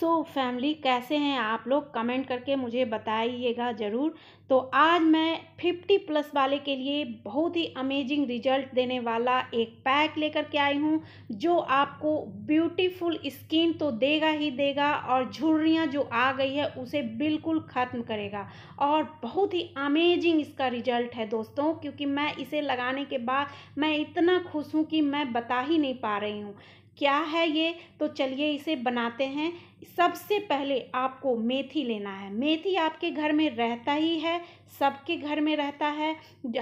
सो so, family कैसे हैं आप लोग कमेंट करके मुझे बताइएगा ज़रूर तो आज मैं 50 प्लस वाले के लिए बहुत ही अमेजिंग रिजल्ट देने वाला एक पैक लेकर के आई हूँ जो आपको ब्यूटीफुल स्किन तो देगा ही देगा और झुर्रियाँ जो आ गई है उसे बिल्कुल ख़त्म करेगा और बहुत ही अमेजिंग इसका रिजल्ट है दोस्तों क्योंकि मैं इसे लगाने के बाद मैं इतना खुश हूँ कि मैं बता ही नहीं पा रही हूँ क्या है ये तो चलिए इसे बनाते हैं सबसे पहले आपको मेथी लेना है मेथी आपके घर में रहता ही है सबके घर में रहता है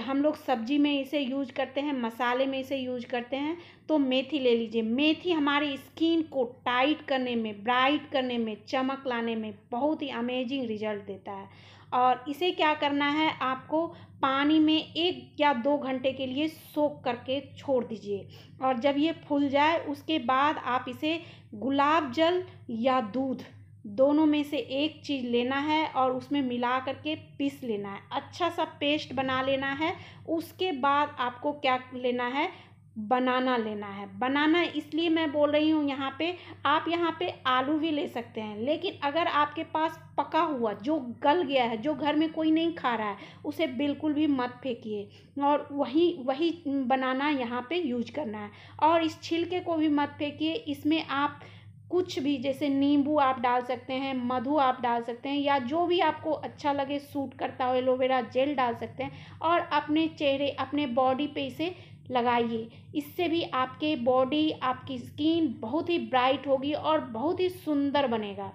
हम लोग सब्जी में इसे यूज करते हैं मसाले में इसे यूज करते हैं तो मेथी ले लीजिए मेथी हमारी स्किन को टाइट करने में ब्राइट करने में चमक लाने में बहुत ही अमेजिंग रिजल्ट देता है और इसे क्या करना है आपको पानी में एक या दो घंटे के लिए सोख करके छोड़ दीजिए और जब ये फूल जाए उसके बाद आप इसे गुलाब जल या दूध दोनों में से एक चीज़ लेना है और उसमें मिला करके पीस लेना है अच्छा सा पेस्ट बना लेना है उसके बाद आपको क्या लेना है बनाना लेना है बनाना इसलिए मैं बोल रही हूँ यहाँ पे आप यहाँ पे आलू भी ले सकते हैं लेकिन अगर आपके पास पका हुआ जो गल गया है जो घर में कोई नहीं खा रहा है उसे बिल्कुल भी मत फेंकिए और वही वही बनाना यहाँ पे यूज करना है और इस छिलके को भी मत फेंकिए इसमें आप कुछ भी जैसे नींबू आप डाल सकते हैं मधु आप डाल सकते हैं या जो भी आपको अच्छा लगे सूट करता हो एलोवेरा जेल डाल सकते हैं और अपने चेहरे अपने बॉडी पे इसे लगाइए इससे भी आपके बॉडी आपकी स्किन बहुत ही ब्राइट होगी और बहुत ही सुंदर बनेगा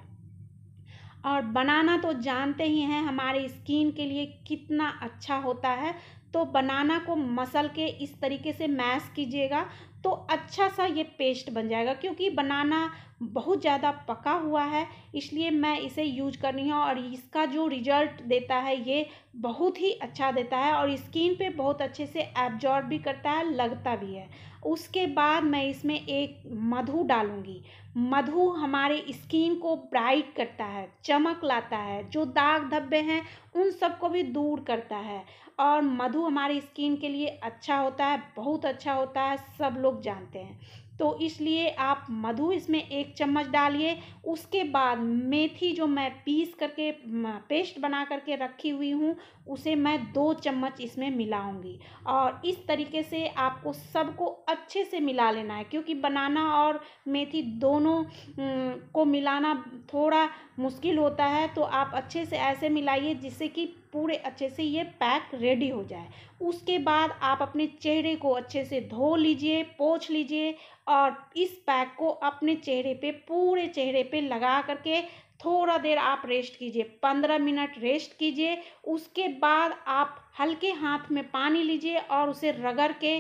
और बनाना तो जानते ही हैं हमारे स्किन के लिए कितना अच्छा होता है तो बनाना को मसल के इस तरीके से मैश कीजिएगा तो अच्छा सा ये पेस्ट बन जाएगा क्योंकि बनाना बहुत ज़्यादा पका हुआ है इसलिए मैं इसे यूज करनी हूँ और इसका जो रिजल्ट देता है ये बहुत ही अच्छा देता है और स्किन पे बहुत अच्छे से एब्जॉर्ब भी करता है लगता भी है उसके बाद मैं इसमें एक मधु डालूँगी मधु हमारे स्किन को ब्राइट करता है चमक लाता है जो दाग धब्बे हैं उन सब को भी दूर करता है और मधु हमारी स्किन के लिए अच्छा होता है बहुत अच्छा होता है सब लोग लोग जानते हैं तो इसलिए आप मधु इसमें एक चम्मच डालिए उसके बाद मेथी जो मैं पीस करके पेस्ट बना करके रखी हुई हूँ उसे मैं दो चम्मच इसमें मिलाऊंगी और इस तरीके से आपको सबको अच्छे से मिला लेना है क्योंकि बनाना और मेथी दोनों को मिलाना थोड़ा मुश्किल होता है तो आप अच्छे से ऐसे मिलाइए जिससे कि पूरे अच्छे से ये पैक रेडी हो जाए उसके बाद आप अपने चेहरे को अच्छे से धो लीजिए पोछ लीजिए और इस पैक को अपने चेहरे पे पूरे चेहरे पे लगा करके थोड़ा देर आप रेस्ट कीजिए पंद्रह मिनट रेस्ट कीजिए उसके बाद आप हल्के हाथ में पानी लीजिए और उसे रगड़ के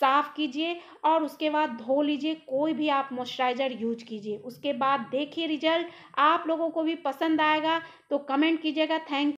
साफ़ कीजिए और उसके बाद धो लीजिए कोई भी आप मॉइस्चराइज़र यूज कीजिए उसके बाद देखिए रिजल्ट आप लोगों को भी पसंद आएगा तो कमेंट कीजिएगा थैंक